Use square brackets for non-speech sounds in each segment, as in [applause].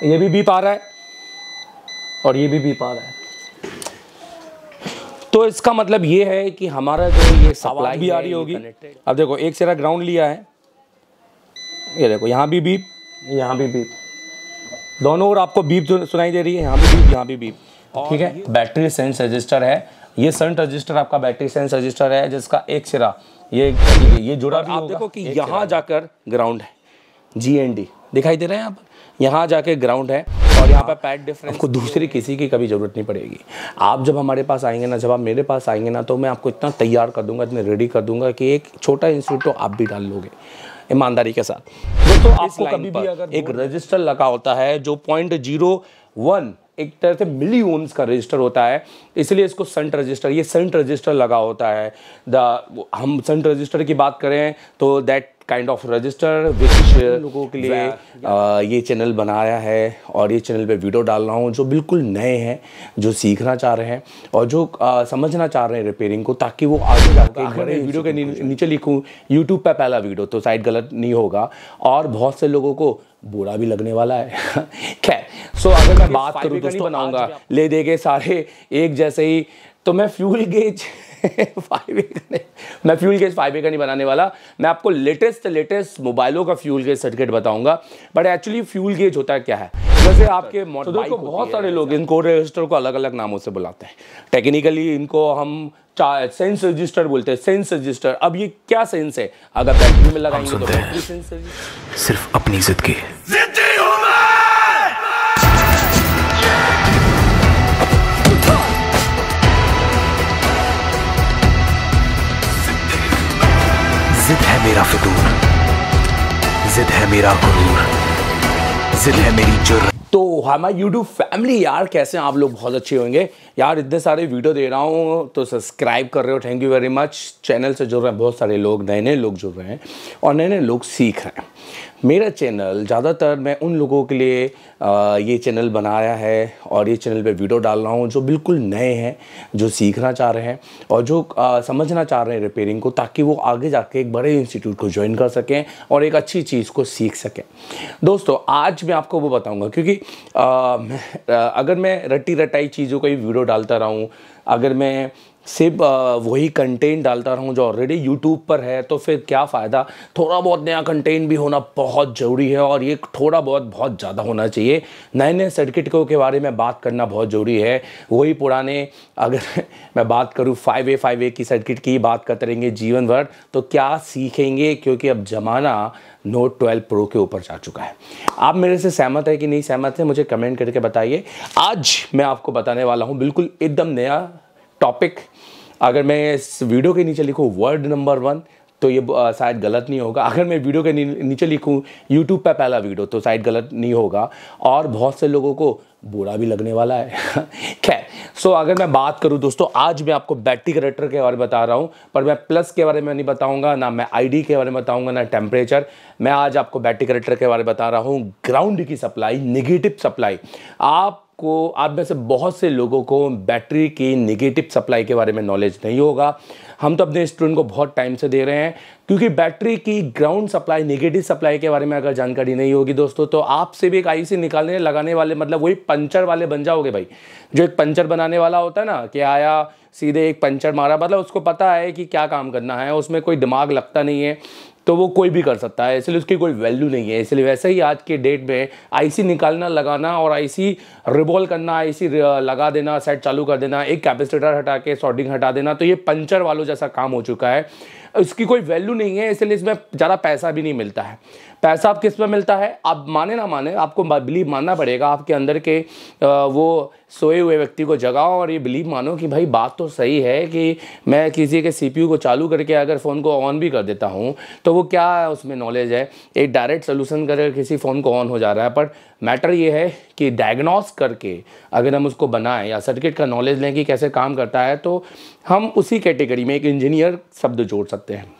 ये भी बीप आ रहा है और ये भी बीप आ रहा है तो इसका मतलब ये है कि हमारा जो ये सप्लाई भी आ रही होगी अब देखो एक सिरा ग्राउंड लिया है ये देखो यहाँ भी बीप यहाँ भी बीप दोनों ओर आपको बीप सुनाई दे रही है यहाँ भी बीप यहाँ भी बीप ठीक है बैटरी सेंस रजिस्टर है ये सेंट रजिस्टर आपका बैटरी सेंस रजिस्टर है जिसका एक सिरा ये ये जुड़ा भी आप देखो कि यहाँ जाकर ग्राउंड है जी एन डी दिखाई दे रहे हैं आप यहाँ जाके ग्राउंड है और यहाँ पर पैड डिफरेंस आपको दूसरी किसी की कभी ज़रूरत नहीं पड़ेगी आप जब हमारे पास आएंगे ना जब आप मेरे पास आएंगे ना तो मैं आपको इतना तैयार कर दूंगा इतने रेडी कर दूंगा कि एक छोटा इंस्टीट्यूट तो आप भी डाल लोगे ईमानदारी के साथ तो आपको कभी भी अगर एक रजिस्टर लगा होता है जो पॉइंट जीरो वन एक तरह से मिली ओम्स का रजिस्टर होता है इसलिए इसको संट रजिस्टर ये संट रजिस्टर लगा होता है द हम संट रजिस्टर की बात करें तो दैट काइंड ऑफ रजिस्टर विशेष लोगों के लिए आ, uh, ये चैनल बनाया है और ये चैनल पे वीडियो डाल रहा हूँ जो बिल्कुल नए हैं जो सीखना चाह रहे हैं और जो आ, uh, समझना चाह रहे हैं रिपेयरिंग को ताकि वो आगे जाकर वीडियो के नीचे लिखूँ यूट्यूब पर पहला वीडियो तो साइड गलत नहीं होगा और बहुत से लोगों को बुरा भी लगने वाला है [laughs] खैर सो so, अगर मैं बात करूँ तो बनाऊंगा ले देंगे सारे एक जैसे ही तो मैं फ्यूल गेज फाइव ए का नहीं मैं फ्यूल केस फाइव ए का नहीं बनाने वाला मैं आपको लेटेस्ट लेटेस्ट मोबाइलों का फ्यूल गेज सर्किट बताऊंगा बट एक्चुअली फ्यूल गेज होता है क्या है जैसे आपके तो देखो बहुत सारे लोग इनको रजिस्टर को अलग अलग नामों से बुलाते हैं टेक्निकली इनको हम सेंस रजिस्टर बोलते हैं सेंस रजिस्टर अब ये क्या सेंस है अगर बैटरी में लगाएंगे तो बैटरी सेंस सिर्फ अपनी जिद की मेरा फितूर जिद है मेरा गुरूर जिद है मेरी जुर्म तो हमारा यूट्यूब फैमिली यार कैसे आप लोग बहुत अच्छे होंगे यार इतने सारे वीडियो दे रहा हूँ तो सब्सक्राइब कर रहे हो thank you very much channel से जुड़ रहे हैं बहुत सारे लोग नए नए लोग जुड़ रहे हैं और नए नए लोग सीख रहे हैं मेरा चैनल ज़्यादातर मैं उन लोगों के लिए ये चैनल बनाया है और ये चैनल पे वीडियो डाल रहा हूँ जो बिल्कुल नए हैं जो सीखना चाह रहे हैं और जो समझना चाह रहे हैं रिपेयरिंग को ताकि वो आगे जाके एक बड़े इंस्टीट्यूट को ज्वाइन कर सकें और एक अच्छी चीज़ को सीख सकें दोस्तों आज मैं आपको वो बताऊँगा क्योंकि अगर मैं रट्टी रटाई चीज़ों का ही वीडियो डालता रहूँ अगर मैं सिर्फ वही कंटेंट डालता रहूँ जो ऑलरेडी यूट्यूब पर है तो फिर क्या फ़ायदा थोड़ा बहुत नया कंटेंट भी होना बहुत ज़रूरी है और ये थोड़ा बहुत बहुत ज़्यादा होना चाहिए नए नए सर्किटों के बारे में बात करना बहुत ज़रूरी है वही पुराने अगर [laughs] मैं बात करूँ फाइव ए फाइव ए की सर्किट की बात करते रहेंगे जीवन भर तो क्या सीखेंगे क्योंकि अब ज़माना नोट ट्वेल्व प्रो के ऊपर जा चुका है आप मेरे से सहमत है कि नहीं सहमत है मुझे कमेंट करके बताइए आज मैं आपको बताने वाला हूँ बिल्कुल एकदम नया टॉपिक अगर मैं इस वीडियो के नीचे लिखूँ वर्ड नंबर वन तो ये शायद गलत नहीं होगा अगर मैं वीडियो के नीचे लिखूँ यूट्यूब पर पहला वीडियो तो शायद गलत नहीं होगा और बहुत से लोगों को बुरा भी लगने वाला है [laughs] खैर सो so, अगर मैं बात करूं दोस्तों आज मैं आपको बैटरी करेक्टर के बारे में बता रहा हूं पर मैं प्लस के बारे में नहीं बताऊंगा ना मैं आईडी के बारे में बताऊंगा ना टेम्परेचर मैं आज आपको बैटरी करेक्टर के बारे में बता रहा हूं ग्राउंड की सप्लाई निगेटिव सप्लाई आप आपको आप में से बहुत से लोगों को बैटरी की निगेटिव सप्लाई के बारे में नॉलेज नहीं होगा हम तो अपने स्टूडेंट को बहुत टाइम से दे रहे हैं क्योंकि बैटरी की ग्राउंड सप्लाई निगेटिव सप्लाई के बारे में अगर जानकारी नहीं होगी दोस्तों तो आपसे भी एक आई निकालने लगाने वाले मतलब वही पंचर वाले बन जाओगे भाई जो एक पंचर बनाने वाला होता है ना कि आया सीधे एक पंचर मारा मतलब उसको पता है कि क्या काम करना है उसमें कोई दिमाग लगता नहीं है तो वो कोई भी कर सकता है इसलिए उसकी कोई वैल्यू नहीं है इसलिए वैसे ही आज के डेट में आईसी निकालना लगाना और आईसी रिबॉल करना आईसी लगा देना सेट चालू कर देना एक कैपेसिटर हटा के सॉर्टिंग हटा देना तो ये पंचर वालों जैसा काम हो चुका है उसकी कोई वैल्यू नहीं है इसलिए इसमें ज़्यादा पैसा भी नहीं मिलता है पैसा आप किस में मिलता है आप माने ना माने आपको बिलीव मानना पड़ेगा आपके अंदर के वो सोए हुए व्यक्ति को जगाओ और ये बिलीव मानो कि भाई बात तो सही है कि मैं किसी के सीपीयू को चालू करके अगर फ़ोन को ऑन भी कर देता हूँ तो वो क्या उसमें नॉलेज है एक डायरेक्ट सोल्यूशन कर किसी फ़ोन को ऑन हो जा रहा है पर मैटर ये है कि डायग्नोस करके अगर हम उसको बनाएं या सर्किट का नॉलेज लें कि कैसे काम करता है तो हम उसी कैटेगरी में एक इंजीनियर शब्द जोड़ सकते करते हैं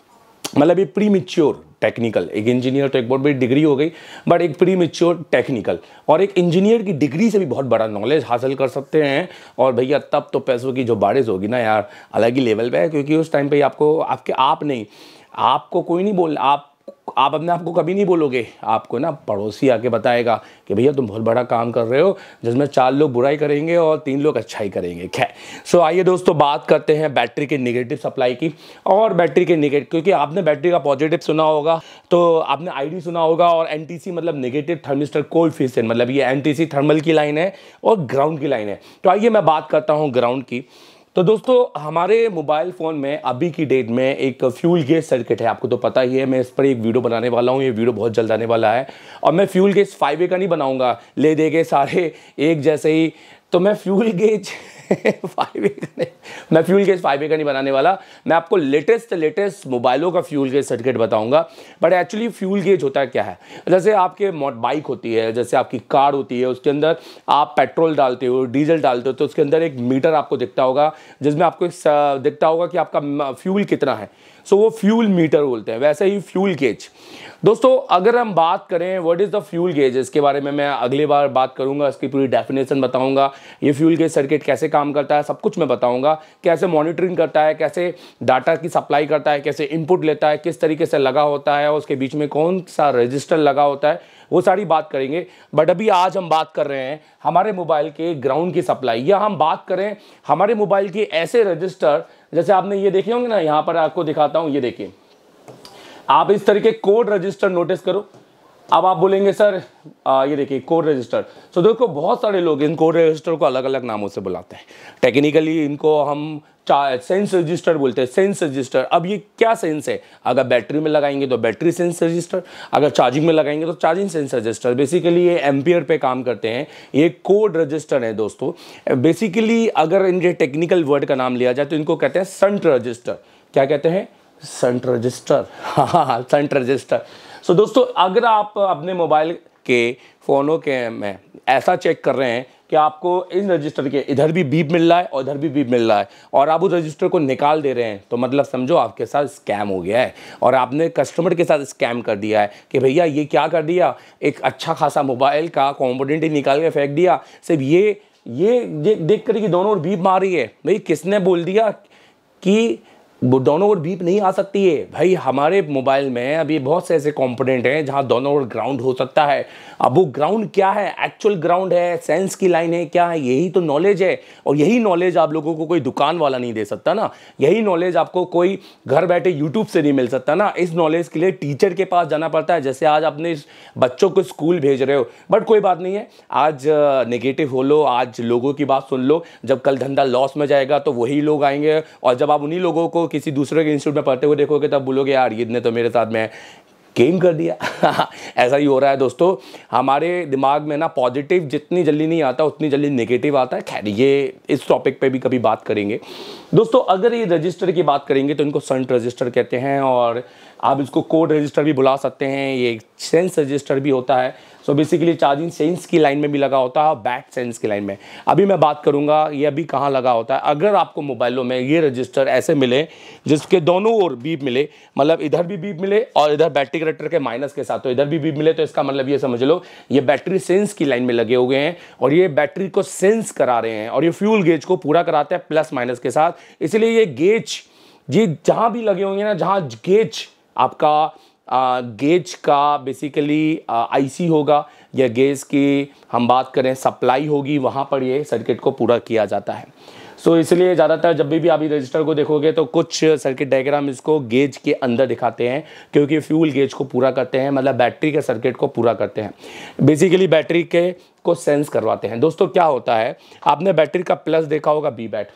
मतलब ये प्री मिच्योर टेक्निकल एक इंजीनियर तो एक बहुत बड़ी डिग्री हो गई बट एक प्री मिच्योर टेक्निकल और एक इंजीनियर की डिग्री से भी बहुत बड़ा नॉलेज हासिल कर सकते हैं और भैया तब तो पैसों की जो बारिश होगी ना यार अलग ही लेवल पे है क्योंकि उस टाइम पे आपको आपके आप नहीं आपको कोई नहीं बोल आप आप अपने आप को कभी नहीं बोलोगे आपको ना पड़ोसी आके बताएगा कि भैया तुम बहुत बड़ा काम कर रहे हो जिसमें चार लोग बुराई करेंगे और तीन लोग अच्छाई करेंगे खैर सो आइए दोस्तों बात करते हैं बैटरी के निगेटिव सप्लाई की और बैटरी के निगेटिव क्योंकि आपने बैटरी का पॉजिटिव सुना होगा तो आपने आई सुना होगा और एन मतलब निगेटिव थर्मिस्टर कोल्ड फिशन मतलब ये एन थर्मल की लाइन है और ग्राउंड की लाइन है तो आइए मैं बात करता हूँ ग्राउंड की तो दोस्तों हमारे मोबाइल फ़ोन में अभी की डेट में एक फ्यूल गेस सर्किट है आपको तो पता ही है मैं इस पर एक वीडियो बनाने वाला हूँ ये वीडियो बहुत जल्द आने वाला है और मैं फ्यूल गेस फाइव का नहीं बनाऊँगा ले देंगे सारे एक जैसे ही तो मैं फ्यूल गेज [laughs] फाइव का नहीं मैं फ्यूल केस फाइव का नहीं बनाने वाला मैं आपको लेटेस्ट लेटेस्ट मोबाइलों का फ्यूल गेज सर्टिफिकेट बताऊंगा बट एक्चुअली फ्यूल गेज होता है क्या है जैसे आपके बाइक होती है जैसे आपकी कार होती है उसके अंदर आप पेट्रोल डालते हो डीजल डालते हो तो उसके अंदर एक मीटर आपको दिखता होगा जिसमें आपको दिखता होगा कि आपका फ्यूल कितना है सो वो फ्यूल मीटर बोलते हैं वैसे ही फ्यूल गेज दोस्तों अगर हम बात करें what is the fuel gauge इसके बारे में मैं अगली बार बात करूंगा इसकी पूरी डेफिनेशन बताऊंगा ये फ्यूल गेज सर्किट कैसे काम करता है सब कुछ मैं बताऊंगा कैसे मॉनिटरिंग करता है कैसे डाटा की सप्लाई करता है कैसे इनपुट लेता है किस तरीके से लगा होता है उसके बीच में कौन सा रजिस्टर लगा होता है वो सारी बात करेंगे बट अभी आज हम बात कर रहे हैं हमारे मोबाइल के ग्राउंड की सप्लाई या हम बात करें हमारे मोबाइल के ऐसे रजिस्टर जैसे आपने ये देखे होंगे ना यहाँ पर आपको दिखाता हूँ ये देखिए आप इस तरीके कोड रजिस्टर नोटिस करो अब आप बोलेंगे सर आ, ये देखिए कोर रजिस्टर सो तो देखो बहुत सारे लोग इन कोर रजिस्टर को अलग अलग नामों से बुलाते हैं टेक्निकली इनको हम सेंस रजिस्टर बोलते हैं सेंस रजिस्टर अब ये क्या सेंस है अगर बैटरी में लगाएंगे तो बैटरी सेंस रजिस्टर अगर चार्जिंग में लगाएंगे तो चार्जिंग सेंस रजिस्टर बेसिकली ये एम्पियर पे काम करते हैं ये कोड रजिस्टर है दोस्तों बेसिकली अगर इनके टेक्निकल वर्ड का नाम लिया जाए तो इनको कहते हैं संट रजिस्टर क्या कहते हैं संट रजिस्टर [laughs] हाँ हाँ संट हाँ, रजिस्टर सो so, दोस्तों अगर आप अपने मोबाइल के फ़ोनों के में ऐसा चेक कर रहे हैं कि आपको इन रजिस्टर के इधर भी बीप मिल रहा है और इधर भी बीप मिल रहा है और आप उस रजिस्टर को निकाल दे रहे हैं तो मतलब समझो आपके साथ स्कैम हो गया है और आपने कस्टमर के साथ स्कैम कर दिया है कि भैया ये क्या कर दिया एक अच्छा खासा मोबाइल का कॉम्पोडेंट ही निकाल के फेंक दिया सिर्फ ये ये देख कर कि दोनों और बीप मार रही है भाई किसने बोल दिया कि दोनों ओर बीप नहीं आ सकती है भाई हमारे मोबाइल में अभी बहुत से ऐसे कॉम्पोनेंट हैं जहाँ दोनों ओर ग्राउंड हो सकता है अब वो ग्राउंड क्या है एक्चुअल ग्राउंड है सेंस की लाइन है क्या है यही तो नॉलेज है और यही नॉलेज आप लोगों को कोई दुकान वाला नहीं दे सकता ना यही नॉलेज आपको कोई घर बैठे यूट्यूब से नहीं मिल सकता ना इस नॉलेज के लिए टीचर के पास जाना पड़ता है जैसे आज अपने बच्चों को स्कूल भेज रहे हो बट कोई बात नहीं है आज नेगेटिव हो लो आज लोगों की बात सुन लो जब कल धंधा लॉस में जाएगा तो वही लोग आएंगे और जब आप उन्हीं लोगों को किसी दूसरे के इंस्टीट्यूट में पढ़ते हुए देखोगे तब बोलोगे यार इतने तो मेरे साथ में गेम कर दिया [laughs] ऐसा ही हो रहा है दोस्तों हमारे दिमाग में ना पॉजिटिव जितनी जल्दी नहीं आता उतनी जल्दी नेगेटिव आता है खैर ये इस टॉपिक पे भी कभी बात करेंगे दोस्तों अगर ये रजिस्टर की बात करेंगे तो इनको सन्ट रजिस्टर कहते हैं और आप इसको कोड रजिस्टर भी बुला सकते हैं ये सेंस रजिस्टर भी होता है सो बेसिकली चार्जिंग सेंस की लाइन में भी लगा होता है और बैट सेंस की लाइन में अभी मैं बात करूंगा ये अभी कहाँ लगा होता है अगर आपको मोबाइलों में ये रजिस्टर ऐसे मिले जिसके दोनों ओर बीप मिले मतलब इधर भी बीप मिले और इधर बैटरी करेक्टर के माइनस के साथ तो इधर भी बीप मिले तो इसका मतलब ये समझ लो ये बैटरी सेंस की लाइन में लगे हुए हैं और ये बैटरी को सेंस करा रहे हैं और ये फ्यूल गेज को पूरा कराते हैं प्लस माइनस के साथ इसलिए ये गेज जी जहां भी लगे होंगे ना जहां गेज आपका आ, गेज का बेसिकली आईसी होगा या गेज की हम बात करें सप्लाई होगी वहां पर ये सर्किट को पूरा किया जाता है सो so, इसलिए ज़्यादातर जब भी आप रजिस्टर को देखोगे तो कुछ सर्किट डायग्राम इसको गेज के अंदर दिखाते हैं क्योंकि फ्यूल गेज को पूरा करते हैं मतलब बैटरी के सर्किट को पूरा करते हैं बेसिकली बैटरी के को सेंस करवाते हैं दोस्तों क्या होता है आपने बैटरी का प्लस देखा होगा बी बैट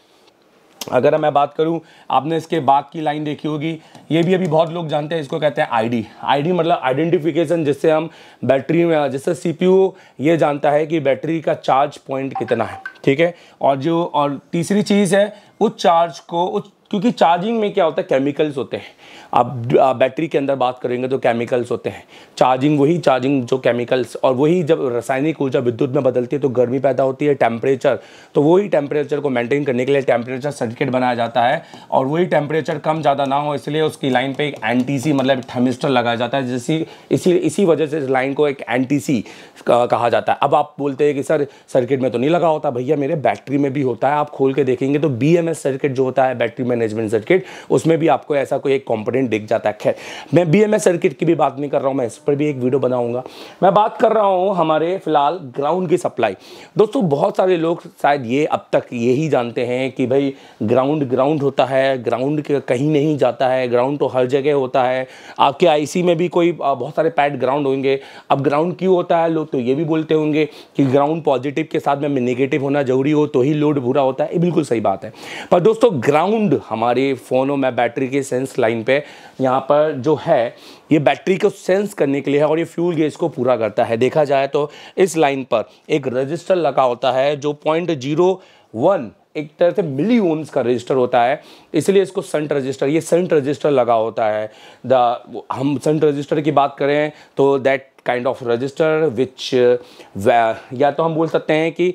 अगर मैं बात करूं आपने इसके बाद की लाइन देखी होगी ये भी अभी बहुत लोग जानते हैं इसको कहते हैं आईडी आईडी मतलब आइडेंटिफिकेशन जिससे हम बैटरी में जिससे सीपीयू ये जानता है कि बैटरी का चार्ज पॉइंट कितना है ठीक है और जो और तीसरी चीज़ है उस चार्ज को उस क्योंकि चार्जिंग में क्या होता है केमिकल्स होते हैं आप बैटरी के अंदर बात करेंगे तो केमिकल्स होते हैं चार्जिंग वही चार्जिंग जो केमिकल्स और वही जब रासायनिक ऊर्जा विद्युत में बदलती है तो गर्मी पैदा होती है टेम्परेचर तो वही टेम्परेचर को मेंटेन करने के लिए टेम्परेचर सर्किट बनाया जाता है और वही टेम्परेचर कम ज़्यादा ना हो इसलिए उसकी लाइन पर एक एन मतलब थर्मिस्टर लगाया जाता है जिसकी इसी इसी वजह से इस लाइन को एक एन कहा जाता है अब आप बोलते हैं कि सर सर्किट में तो नहीं लगा होता भैया मेरे बैटरी में भी होता है आप खोल के देखेंगे तो बी सर्किट जो होता है बैटरी मैनेजमेंट सर्किट उसमें भी आपको ऐसा कोई एक कॉम्पोनेंट कंपोनेंट दिख जाता है खैर मैं बी सर्किट की भी बात नहीं कर रहा हूँ मैं इस पर भी एक वीडियो बनाऊंगा मैं बात कर रहा हूँ हमारे फिलहाल ग्राउंड की सप्लाई दोस्तों बहुत सारे लोग शायद ये अब तक यही जानते हैं कि भाई ग्राउंड ग्राउंड होता है ग्राउंड कहीं नहीं जाता है ग्राउंड तो हर जगह होता है आपके आई में भी कोई बहुत सारे पैड ग्राउंड होंगे अब ग्राउंड क्यों होता है लोग तो ये भी बोलते होंगे कि ग्राउंड पॉजिटिव के साथ में नेगेटिव होना जरूरी हो तो ही लोड बुरा होता है ये बिल्कुल सही बात है पर दोस्तों ग्राउंड हमारे फ़ोनों में बैटरी के सेंस लाइन पे यहाँ पर जो है ये बैटरी को सेंस करने के लिए है और ये फ्यूल गेज को पूरा करता है देखा जाए तो इस लाइन पर एक रजिस्टर लगा होता है जो पॉइंट जीरो वन एक तरह से मिली का रजिस्टर होता है इसलिए इसको सेंट रजिस्टर ये सेंट रजिस्टर लगा होता है द हम सेंट रजिस्टर की बात करें तो that kind of register which या तो हम बोल सकते हैं कि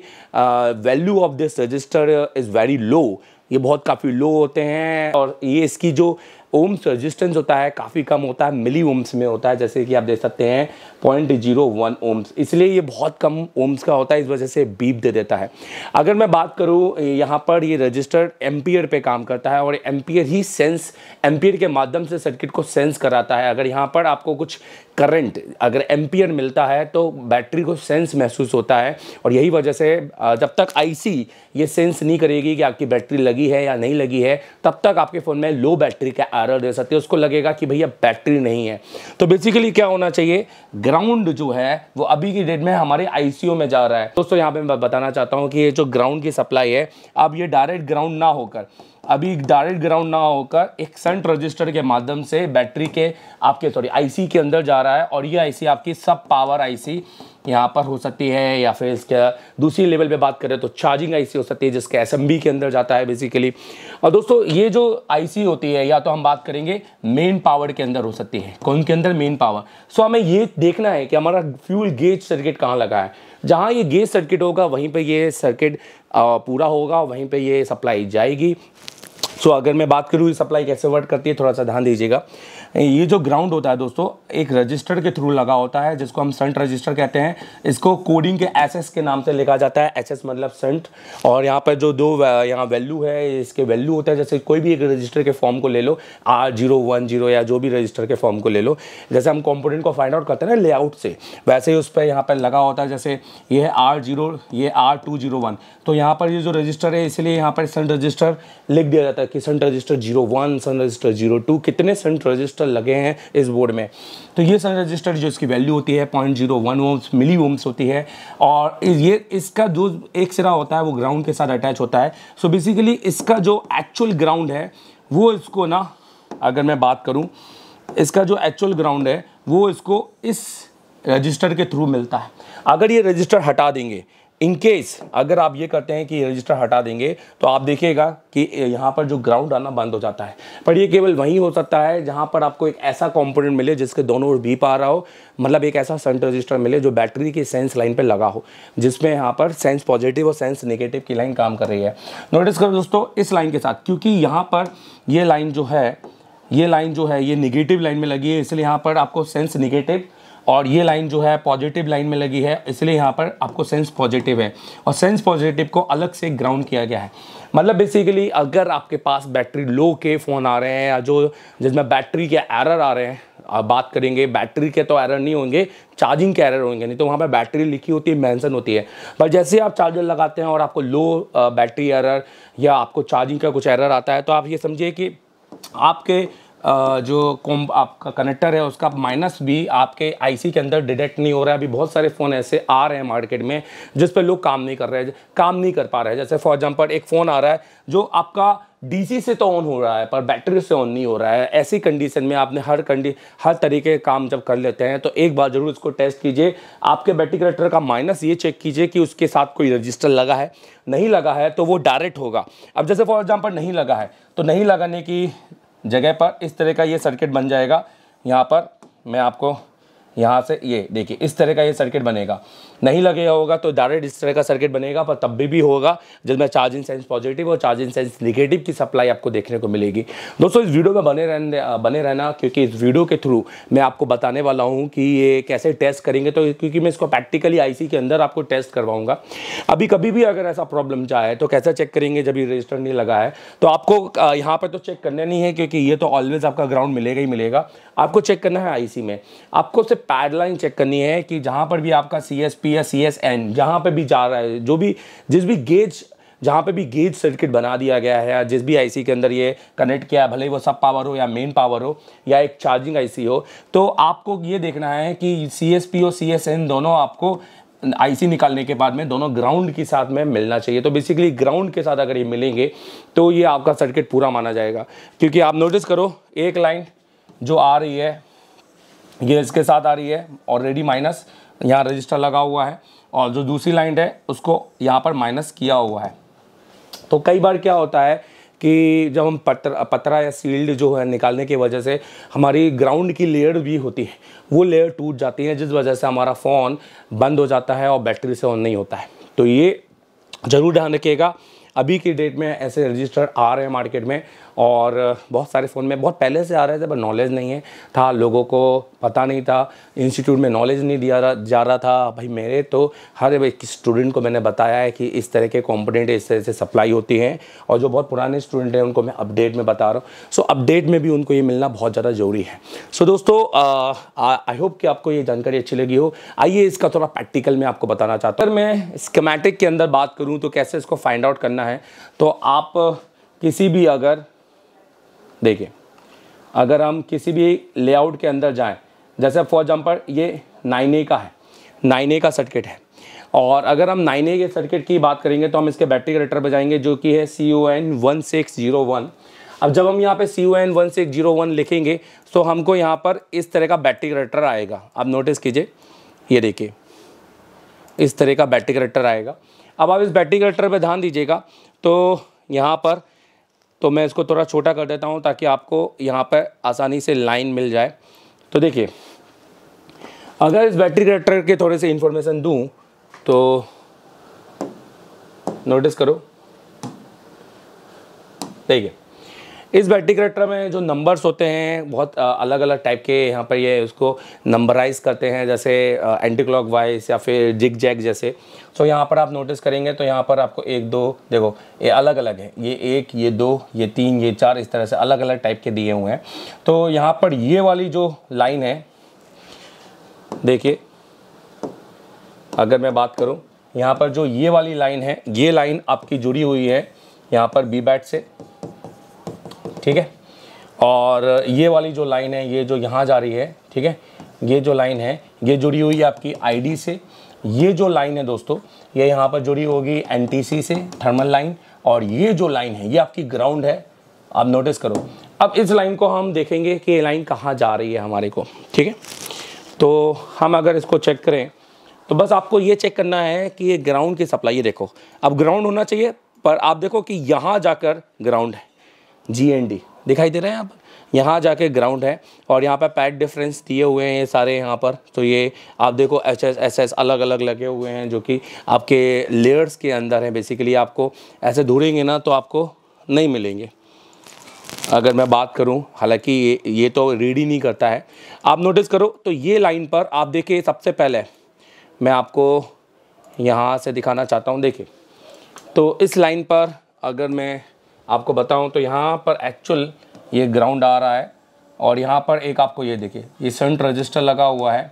value of this register is very low ये बहुत काफ़ी लो होते हैं और ये इसकी जो ओम्स रेजिस्टेंस होता है काफ़ी कम होता है मिली ओम्स में होता है जैसे कि आप देख सकते हैं पॉइंट जीरो वन ओम्स इसलिए ये बहुत कम ओम्स का होता है इस वजह से बीप दे देता है अगर मैं बात करूँ यहाँ पर ये रजिस्टर्ड एम्पियर पे काम करता है और एम्पियर ही सेंस एम्पियर के माध्यम से सर्किट को सेंस कराता है अगर यहाँ पर आपको कुछ करंट अगर एम्पियर मिलता है तो बैटरी को सेंस महसूस होता है और यही वजह से जब तक आईसी ये सेंस नहीं करेगी कि आपकी बैटरी लगी है या नहीं लगी है तब तक आपके फ़ोन में लो बैटरी का आर दे सकती है उसको लगेगा कि भैया बैटरी नहीं है तो बेसिकली क्या होना चाहिए ग्राउंड जो है वो अभी की डेट में हमारे आई में जा रहा है दोस्तों यहाँ पर मैं बताना चाहता हूँ कि ये जो ग्राउंड की सप्लाई है अब ये डायरेक्ट ग्राउंड ना होकर अभी डायरेक्ट ग्राउंड ना होकर एक सेंट रजिस्टर के माध्यम से बैटरी के आपके सॉरी आईसी के अंदर जा रहा है और ये आईसी आपकी सब पावर आईसी यहाँ पर हो सकती है या फिर इसका दूसरी लेवल पे बात करें तो चार्जिंग आईसी हो सकती है जिसके एसएमबी के अंदर जाता है बेसिकली और दोस्तों ये जो आईसी होती है या तो हम बात करेंगे मेन पावर के अंदर हो सकती है कौन के अंदर मेन पावर सो हमें ये देखना है कि हमारा फ्यूल गेज सर्किट कहाँ लगा है जहाँ ये गेज सर्किट होगा वहीं पर ये सर्किट पूरा होगा वहीं पर ये सप्लाई जाएगी सो अगर मैं बात करूँ सप्लाई कैसे वर्क करती है थोड़ा सा ध्यान दीजिएगा ये जो ग्राउंड होता है दोस्तों एक रजिस्टर के थ्रू लगा होता है जिसको हम सेंट रजिस्टर कहते हैं इसको कोडिंग के एस के नाम से लिखा जाता है एस मतलब सेंट और यहाँ पर जो दो यहाँ वैल्यू है इसके वैल्यू होता है जैसे कोई भी एक रजिस्टर के फॉर्म को ले लो आर जीरो वन जीरो या जो भी रजिस्टर के फॉर्म को ले लो जैसे हम कॉम्पोनेंट को फाइंड आउट करते हैं ना लेआउट से वैसे ही उस पर यहाँ पर लगा होता है जैसे ये है आर जीरो ये आर टू जीरो वन तो यहाँ पर ये जो रजिस्टर है इसलिए यहाँ पर सेंट रजिस्टर लिख दिया जाता है कि shunt register zero one register zero two कितने सेंट रजिस्टर रजिस्टर लगे हैं इस बोर्ड में तो ये सारे रजिस्टर जो इसकी वैल्यू होती है point zero one ohms milli ohms होती है और ये इसका जो एक सिरा होता है वो ग्राउंड के साथ अटैच होता है सो so बेसिकली इसका जो एक्चुअल ग्राउंड है वो इसको ना अगर मैं बात करूँ इसका जो एक्चुअल ग्राउंड है वो इसको इस रजिस्टर के थ्रू मिलता है अगर ये रजिस्टर हटा देंगे इन केस अगर आप ये करते हैं कि रजिस्टर हटा देंगे तो आप देखिएगा कि यहाँ पर जो ग्राउंड आना बंद हो जाता है पर ये केवल वहीं हो सकता है जहाँ पर आपको एक ऐसा कंपोनेंट मिले जिसके दोनों ओर बीप आ रहा हो मतलब एक ऐसा सेंट रजिस्टर मिले जो बैटरी के सेंस लाइन पर लगा हो जिसमें यहाँ पर सेंस पॉजिटिव और सेंस निगेटिव की लाइन काम कर रही है नोटिस करो दोस्तों इस लाइन के साथ क्योंकि यहाँ पर ये लाइन जो है ये लाइन जो है ये निगेटिव लाइन में लगी है इसलिए यहाँ पर आपको सेंस निगेटिव और ये लाइन जो है पॉजिटिव लाइन में लगी है इसलिए यहाँ पर आपको सेंस पॉजिटिव है और सेंस पॉजिटिव को अलग से ग्राउंड किया गया है मतलब बेसिकली अगर आपके पास बैटरी लो के फ़ोन आ रहे हैं या जो जिसमें बैटरी के एरर आ रहे हैं बात करेंगे बैटरी के तो एरर नहीं होंगे चार्जिंग के एरर होंगे नहीं तो वहाँ पर बैटरी लिखी होती है मैंसन होती है पर जैसे ही आप चार्जर लगाते हैं और आपको लो बैटरी एरर या आपको चार्जिंग का कुछ एरर आता है तो आप ये समझिए कि आपके जो कॉम्ब आपका कनेक्टर है उसका माइनस भी आपके आईसी के अंदर डिटेक्ट नहीं हो रहा है अभी बहुत सारे फ़ोन ऐसे आ रहे हैं मार्केट में जिस पर लोग काम नहीं कर रहे हैं काम नहीं कर पा रहे हैं जैसे फॉर एग्जाम्पल एक फ़ोन आ रहा है जो आपका डीसी से तो ऑन हो रहा है पर बैटरी से ऑन नहीं हो रहा है ऐसी कंडीशन में आपने हर कंडी हर तरीके के काम जब कर लेते हैं तो एक बार ज़रूर इसको टेस्ट कीजिए आपके बैटरी कनेक्टर का माइनस ये चेक कीजिए कि उसके साथ कोई रजिस्टर लगा है नहीं लगा है तो वो डायरेक्ट होगा अब जैसे फॉर एग्जाम्पल नहीं लगा है तो नहीं लगाने की जगह पर इस तरह का ये सर्किट बन जाएगा यहाँ पर मैं आपको यहाँ से ये देखिए इस तरह का ये सर्किट बनेगा नहीं लगे होगा तो डायरेक्ट इस तरह का सर्किट बनेगा पर तब भी, भी होगा जिसमें चार्जिंग सेंस पॉजिटिव और चार्जिंग सेंस निगेटिव की सप्लाई आपको देखने को मिलेगी दोस्तों इस वीडियो में बने रहने बने रहना क्योंकि इस वीडियो के थ्रू मैं आपको बताने वाला हूँ कि ये कैसे टेस्ट करेंगे तो क्योंकि मैं इसको प्रैक्टिकली आई के अंदर आपको टेस्ट करवाऊँगा अभी कभी भी अगर ऐसा प्रॉब्लम चाहे तो कैसे चेक करेंगे जब ये रजिस्टर नहीं लगा है तो आपको यहाँ पर तो चेक करना नहीं है क्योंकि ये तो ऑलवेज आपका ग्राउंड मिलेगा ही मिलेगा आपको चेक करना है आई में आपको सिर्फ पैडलाइन चेक करनी है कि जहाँ पर भी आपका सी पी या सी एस एन जहाँ पर भी जा रहा है जो भी जिस भी गेज जहाँ पे भी गेज सर्किट बना दिया गया है या जिस भी आईसी के अंदर ये कनेक्ट किया है भले ही वो सब पावर हो या मेन पावर हो या एक चार्जिंग आईसी हो तो आपको ये देखना है कि सी एस पी और सी एस एन दोनों आपको आईसी निकालने के बाद में दोनों ग्राउंड के साथ में मिलना चाहिए तो बेसिकली ग्राउंड के साथ अगर ये मिलेंगे तो ये आपका सर्किट पूरा माना जाएगा क्योंकि आप नोटिस करो एक लाइन जो आ रही है ये इसके साथ आ रही है ऑलरेडी माइनस यहाँ रजिस्टर लगा हुआ है और जो दूसरी लाइन है उसको यहाँ पर माइनस किया हुआ है तो कई बार क्या होता है कि जब हम पत्र पतरा या सील्ड जो है निकालने की वजह से हमारी ग्राउंड की लेयर भी होती है वो लेयर टूट जाती है जिस वजह से हमारा फ़ोन बंद हो जाता है और बैटरी से ऑन नहीं होता है तो ये ज़रूर ध्यान रखिएगा अभी की डेट में ऐसे रजिस्टर आ रहे हैं मार्केट में और बहुत सारे फ़ोन में बहुत पहले से आ रहे थे पर नॉलेज नहीं है था लोगों को पता नहीं था इंस्टीट्यूट में नॉलेज नहीं दिया जा रहा था भाई मेरे तो हर एक स्टूडेंट को मैंने बताया है कि इस तरह के कॉम्पोनेंट इस तरह से सप्लाई होती हैं और जो बहुत पुराने स्टूडेंट हैं उनको मैं अपडेट में बता रहा हूँ सो अपडेट में भी उनको ये मिलना बहुत ज़्यादा ज़रूरी है सो दोस्तों आई होप कि आपको ये जानकारी अच्छी लगी हो आइए इसका थोड़ा प्रैक्टिकल में आपको बताना चाहता हूँ अगर मैं स्केमेटिक के अंदर बात करूँ तो कैसे इसको फाइंड आउट करना है तो आप किसी भी अगर देखिए अगर हम किसी भी लेआउट के अंदर जाएं जैसे फॉर एग्जाम्पल ये नाइन ए का है नाइन ए का सर्किट है और अगर हम नाइन ए के सर्किट की बात करेंगे तो हम इसके बैटरी कलेक्टर पर जाएंगे जो कि है C O N one six zero one अब जब हम यहाँ पे C O N one six zero one लिखेंगे तो हमको यहाँ पर इस तरह का बैटरी कलेक्टर आएगा आप नोटिस कीजिए ये देखिए इस तरह का बैटरी कलेक्टर आएगा अब आप इस बैटरी कलेक्टर पर ध्यान दीजिएगा तो यहाँ पर तो मैं इसको थोड़ा छोटा कर देता हूँ ताकि आपको यहाँ पर आसानी से लाइन मिल जाए तो देखिए अगर इस बैटरी करेक्टर के थोड़े से इन्फॉर्मेशन दूँ तो नोटिस करो देखिए इस बैटरी करेक्टर में जो नंबर्स होते हैं बहुत अलग अलग टाइप के यहाँ पर ये उसको नंबराइज करते हैं जैसे एंटी क्लॉक वाइज या फिर जिग जैग जैसे सो यहाँ पर आप नोटिस करेंगे तो यहाँ पर आपको एक दो देखो ये अलग अलग है ये एक ये दो ये तीन ये चार इस तरह से अलग अलग टाइप के दिए हुए हैं तो यहाँ पर ये वाली जो लाइन है देखिए अगर मैं बात करूँ यहाँ पर जो ये वाली लाइन है ये लाइन आपकी जुड़ी हुई है यहाँ पर बी बैट से ठीक है और ये वाली जो लाइन है ये जो यहाँ जा रही है ठीक है ये जो लाइन है ये जुड़ी हुई है आपकी आईडी से ये जो लाइन है दोस्तों ये यहाँ पर जुड़ी होगी एनटीसी से थर्मल लाइन और ये जो लाइन है ये आपकी ग्राउंड है आप नोटिस करो अब इस लाइन को हम देखेंगे कि ये लाइन कहाँ जा रही है हमारे को ठीक है तो हम अगर इसको चेक करें तो बस आपको ये चेक करना है कि ये ग्राउंड की सप्लाई ये देखो अब ग्राउंड होना चाहिए पर आप देखो कि यहाँ जाकर ग्राउंड है जी एंड डी दिखाई दे रहे हैं आप यहाँ जाके ग्राउंड है और यहाँ पर पैड डिफरेंस दिए हुए हैं ये सारे यहाँ पर तो ये आप देखो एच एस एस एस अलग अलग लगे हुए हैं जो कि आपके लेयर्स के अंदर हैं बेसिकली आपको ऐसे ढूंढेंगे ना तो आपको नहीं मिलेंगे अगर मैं बात करूं हालांकि ये ये तो रीड ही नहीं करता है आप नोटिस करो तो ये लाइन पर आप देखिए सबसे पहले मैं आपको यहाँ से दिखाना चाहता हूँ देखिए तो इस लाइन पर अगर मैं आपको बताऊं तो यहाँ पर एक्चुअल ये ग्राउंड आ रहा है और यहाँ पर एक आपको ये देखिए ये सेंट रजिस्टर लगा हुआ है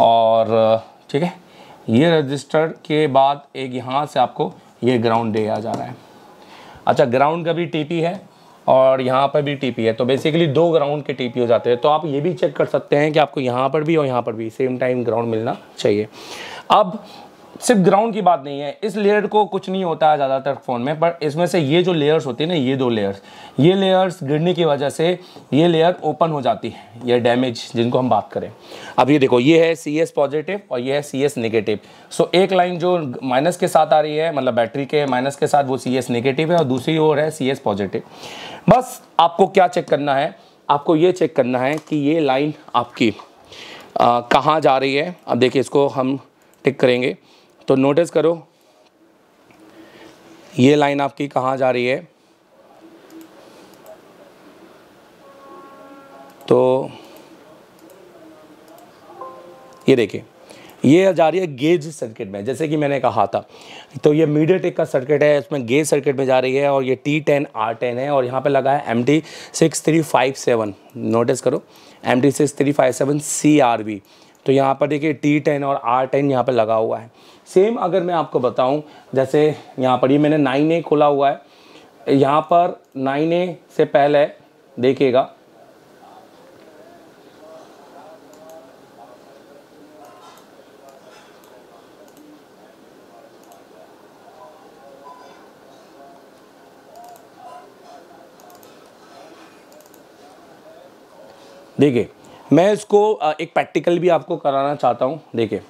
और ठीक है ये रजिस्टर के बाद एक यहाँ से आपको ये ग्राउंड दिया जा रहा है अच्छा ग्राउंड का भी टीपी है और यहाँ पर भी टीपी है तो बेसिकली दो ग्राउंड के टीपी हो जाते हैं तो आप ये भी चेक कर सकते हैं कि आपको यहाँ पर भी और यहाँ पर भी सेम टाइम ग्राउंड मिलना चाहिए अब सिर्फ ग्राउंड की बात नहीं है इस लेयर को कुछ नहीं होता है ज़्यादातर फ़ोन में पर इसमें से ये जो लेयर्स होती है ना ये दो लेयर्स ये लेयर्स गिरने की वजह से ये लेयर ओपन हो जाती है ये डैमेज जिनको हम बात करें अब ये देखो ये है सी एस पॉजिटिव और ये है सी एस निगेटिव सो एक लाइन जो माइनस के साथ आ रही है मतलब बैटरी के माइनस के साथ वो सी एस निगेटिव है और दूसरी ओर है सी एस पॉजिटिव बस आपको क्या चेक करना है आपको ये चेक करना है कि ये लाइन आपकी कहाँ जा रही है अब देखिए इसको हम टिक करेंगे तो नोटिस करो ये लाइन आपकी कहाँ जा रही है तो ये देखिए ये जा रही है गेज सर्किट में जैसे कि मैंने कहा था तो ये टेक का सर्किट है इसमें गेज सर्किट में जा रही है और ये टी टेन आर टेन है और यहाँ पे लगा है M T six three five seven notice करो M T six three five seven C R B तो यहाँ पर देखिए टी टेन और आर टेन यहाँ पर लगा हुआ है सेम अगर मैं आपको बताऊँ जैसे यहाँ पर ये यह मैंने नाइन ए खोला हुआ है यहाँ पर नाइन ए से पहले देखिएगा देखिए मैं इसको एक प्रैक्टिकल भी आपको कराना चाहता हूँ देखिए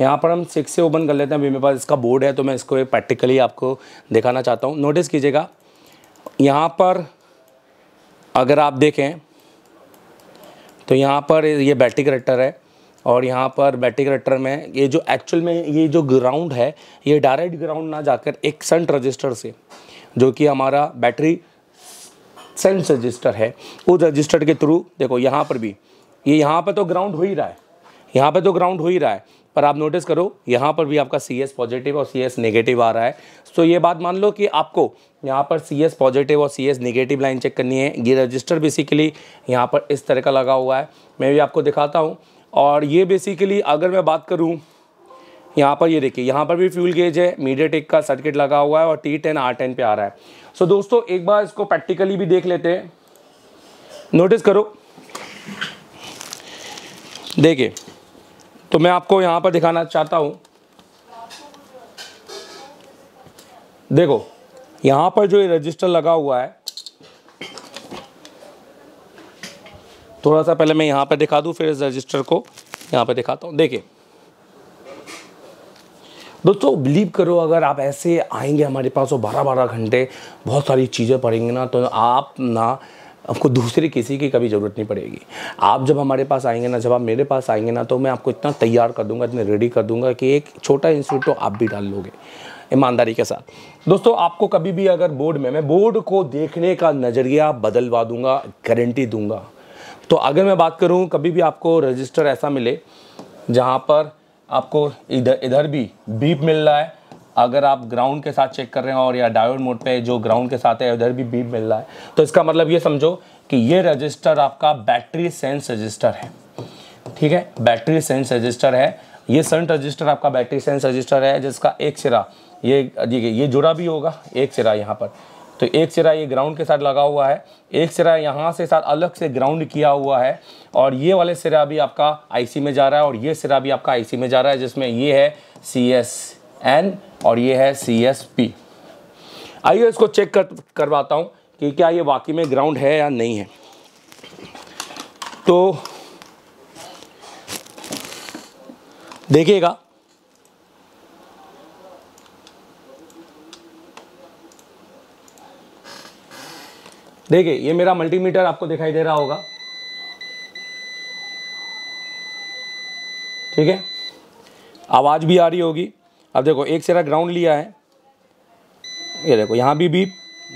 यहाँ पर हम सिक्स से ओपन कर लेते हैं अभी मेरे पास इसका बोर्ड है तो मैं इसको एक प्रैक्टिकली आपको दिखाना चाहता हूँ नोटिस कीजिएगा यहाँ पर अगर आप देखें तो यहाँ पर ये बैटरी करेक्टर है और यहाँ पर बैटरी करेक्टर में ये जो एक्चुअल में ये जो ग्राउंड है ये डायरेक्ट ग्राउंड ना जाकर एक सेंट रजिस्टर से जो कि हमारा बैटरी सेंस रजिस्टर है उस रजिस्टर के थ्रू देखो यहाँ पर भी ये यहाँ पर तो ग्राउंड हो ही रहा है यहाँ पर तो ग्राउंड हो ही रहा है पर आप नोटिस करो यहाँ पर भी आपका सी एस पॉजिटिव और सी एस नेगेटिव आ रहा है तो ये बात मान लो कि आपको यहाँ पर सी एस पॉजिटिव और C S negative line check करनी है ये रजिस्टर बेसिकली यहाँ पर इस तरह का लगा हुआ है मैं भी आपको दिखाता हूँ और ये बेसिकली अगर मैं बात करूँ यहाँ पर ये देखिए यहाँ पर भी फ्यूल गेज है मीडिया टेक का सर्किट लगा हुआ है और टी टेन आर टेन पर आ रहा है सो so, दोस्तों एक बार इसको प्रैक्टिकली भी देख लेते हैं नोटिस करो देखिए तो मैं आपको यहाँ पर दिखाना चाहता हूँ देखो यहाँ पर जो ये रजिस्टर लगा हुआ है थोड़ा सा पहले मैं यहाँ पर दिखा दूँ फिर इस रजिस्टर को यहाँ पर दिखाता हूँ देखिए दोस्तों बिलीव करो अगर आप ऐसे आएंगे हमारे पास वो बारह बारह घंटे बहुत सारी चीज़ें पढ़ेंगे ना तो आप ना आपको दूसरे किसी की कभी ज़रूरत नहीं पड़ेगी आप जब हमारे पास आएंगे ना जब आप मेरे पास आएंगे ना तो मैं आपको इतना तैयार कर दूंगा इतने रेडी कर दूंगा कि एक छोटा इंस्टीट्यूट तो आप भी डाल लोगे ईमानदारी के साथ दोस्तों आपको कभी भी अगर बोर्ड में मैं बोर्ड को देखने का नज़रिया बदलवा दूंगा गारंटी दूंगा तो अगर मैं बात करूँ कभी भी आपको रजिस्टर ऐसा मिले जहाँ पर आपको इधर इधर भी बीप मिल रहा है अगर आप ग्राउंड के साथ चेक कर रहे हो और या डायोड मोड पे जो ग्राउंड के साथ है उधर भी बीप मिल रहा है तो इसका मतलब ये समझो कि ये रजिस्टर आपका बैटरी सेंस रजिस्टर है ठीक है बैटरी सेंस रजिस्टर है ये सेंट रजिस्टर आपका बैटरी सेंस रजिस्टर है जिसका एक सिरा ये देखिए ये जुड़ा भी होगा एक सिरा यहाँ पर तो एक सिरा ये ग्राउंड के साथ लगा हुआ है एक सिरा यहाँ से साथ अलग से ग्राउंड किया हुआ है और ये वाले सिरा भी आपका आईसी में जा रहा है और ये सिरा भी आपका आईसी में जा रहा है जिसमें ये है सी एस एन और ये है सी एस पी आइए इसको चेक कर करवाता हूँ कि क्या ये वाकई में ग्राउंड है या नहीं है तो देखिएगा देखिए ये मेरा मल्टीमीटर आपको दिखाई दे रहा होगा ठीक है आवाज़ भी आ रही होगी अब देखो एक सिरा ग्राउंड लिया है ये देखो यहाँ भी बीप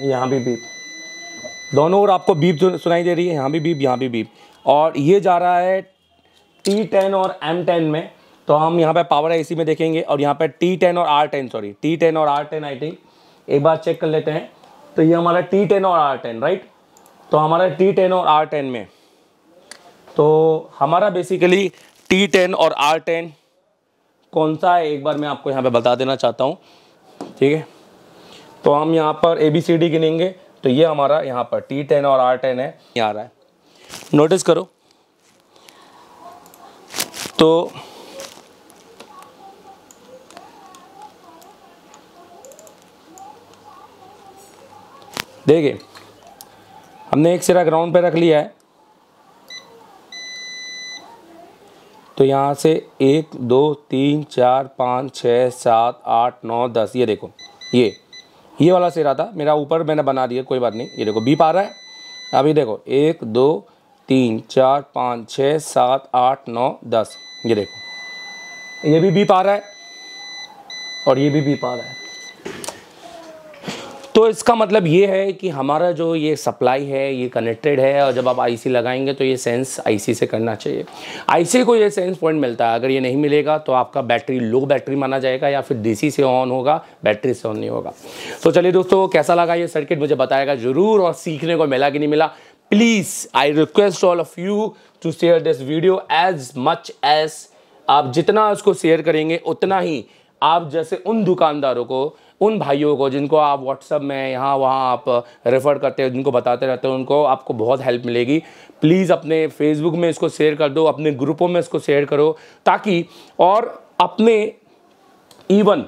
यहाँ भी बीप दोनों ओर आपको बीप सुनाई दे रही है यहाँ भी बीप यहाँ भी बीप और ये जा रहा है टी टेन और एम टेन में तो हम यहाँ पे पावर एसी में देखेंगे और यहाँ पे टी टेन और R ten sorry T ten और आर टेन आई थिंक एक बार चेक कर लेते हैं तो ये हमारा टी टेन और आर टेन राइट तो हमारा टी टेन और आर टेन में तो हमारा बेसिकली टी टेन और आर टेन कौन सा है एक बार मैं आपको यहाँ पे बता देना चाहता हूँ ठीक है तो हम यहाँ पर ए बी सी डी गिनेंगे तो ये हमारा यहाँ पर टी टेन और आर टेन है यहाँ आ रहा है नोटिस करो तो देखिए हमने एक सिरा ग्राउंड पे रख लिया है तो यहाँ से एक दो तीन चार पाँच छः सात आठ नौ दस ये देखो ये ये वाला सिरा था मेरा ऊपर मैंने बना दिया कोई बात नहीं ये देखो बीप आ रहा है अभी देखो एक दो तीन चार पाँच छः सात आठ नौ दस ये देखो ये भी बीप आ रहा है और ये भी बीप आ रहा है तो इसका मतलब ये है कि हमारा जो ये सप्लाई है ये कनेक्टेड है और जब आप आईसी लगाएंगे तो ये सेंस आईसी से करना चाहिए आईसी को ये सेंस पॉइंट मिलता है अगर ये नहीं मिलेगा तो आपका बैटरी लो बैटरी माना जाएगा या फिर डीसी से ऑन होगा बैटरी से ऑन नहीं होगा तो चलिए दोस्तों कैसा लगा ये सर्किट मुझे बताएगा ज़रूर और सीखने को मिला कि नहीं मिला please I request all of you to share this video as much as आप जितना उसको शेयर करेंगे उतना ही आप जैसे उन दुकानदारों को उन भाइयों को जिनको आप व्हाट्सअप में यहाँ वहाँ आप रेफ़र uh, करते हो जिनको बताते रहते हो उनको आपको बहुत हेल्प मिलेगी प्लीज़ अपने फेसबुक में इसको शेयर कर दो अपने ग्रुपों में इसको शेयर करो ताकि और अपने इवन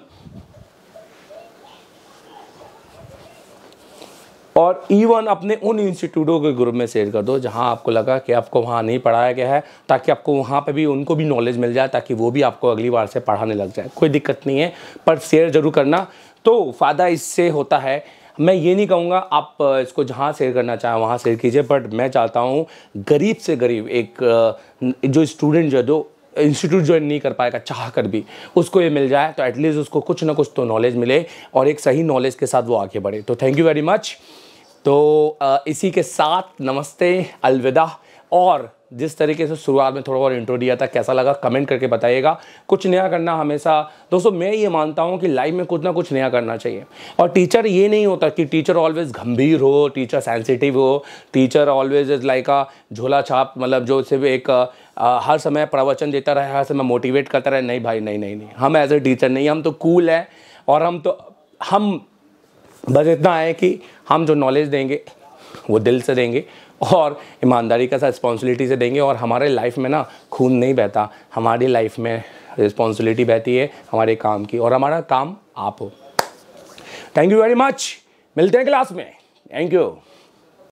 और इवन अपने उन इंस्टीट्यूटों के ग्रुप में शेयर कर दो जहां आपको लगा कि आपको वहां नहीं पढ़ाया गया है ताकि आपको वहां पे भी उनको भी नॉलेज मिल जाए ताकि वो भी आपको अगली बार से पढ़ाने लग जाए कोई दिक्कत नहीं है पर शेयर जरूर करना तो फ़ायदा इससे होता है मैं ये नहीं कहूँगा आप इसको जहाँ शेयर करना चाहें वहाँ शेयर कीजिए बट मैं चाहता हूँ गरीब से गरीब एक जो स्टूडेंट जो जो इंस्टीट्यूट ज्वाइन नहीं कर पाएगा चाह कर भी उसको ये मिल जाए तो एटलीस्ट उसको कुछ ना कुछ तो नॉलेज मिले और एक सही नॉलेज के साथ वो आगे बढ़े तो थैंक यू वेरी मच तो इसी के साथ नमस्ते अलविदा और जिस तरीके से शुरुआत में थोड़ा बहुत इंट्रो दिया था कैसा लगा कमेंट करके बताइएगा कुछ नया करना हमेशा दोस्तों मैं ये मानता हूँ कि लाइफ में कुछ ना कुछ नया करना चाहिए और टीचर ये नहीं होता कि टीचर ऑलवेज गंभीर हो टीचर सेंसिटिव हो teacher always is like a झोला छाप मतलब जो सिर्फ एक आ, हर समय प्रवचन देता रहे हर समय मोटिवेट करता रहे नहीं भाई नहीं नहीं नहीं हम एज ए टीचर नहीं हम तो कूल हैं और हम तो हम बस इतना है कि हम जो नॉलेज देंगे वो दिल से देंगे और ईमानदारी के साथ रिस्पॉन्सिबिलिटी से देंगे और हमारे लाइफ में ना खून नहीं बहता हमारी लाइफ में रिस्पॉन्सिबिलिटी बहती है हमारे काम की और हमारा काम आप हो थैंक यू वेरी मच मिलते हैं क्लास में थैंक यू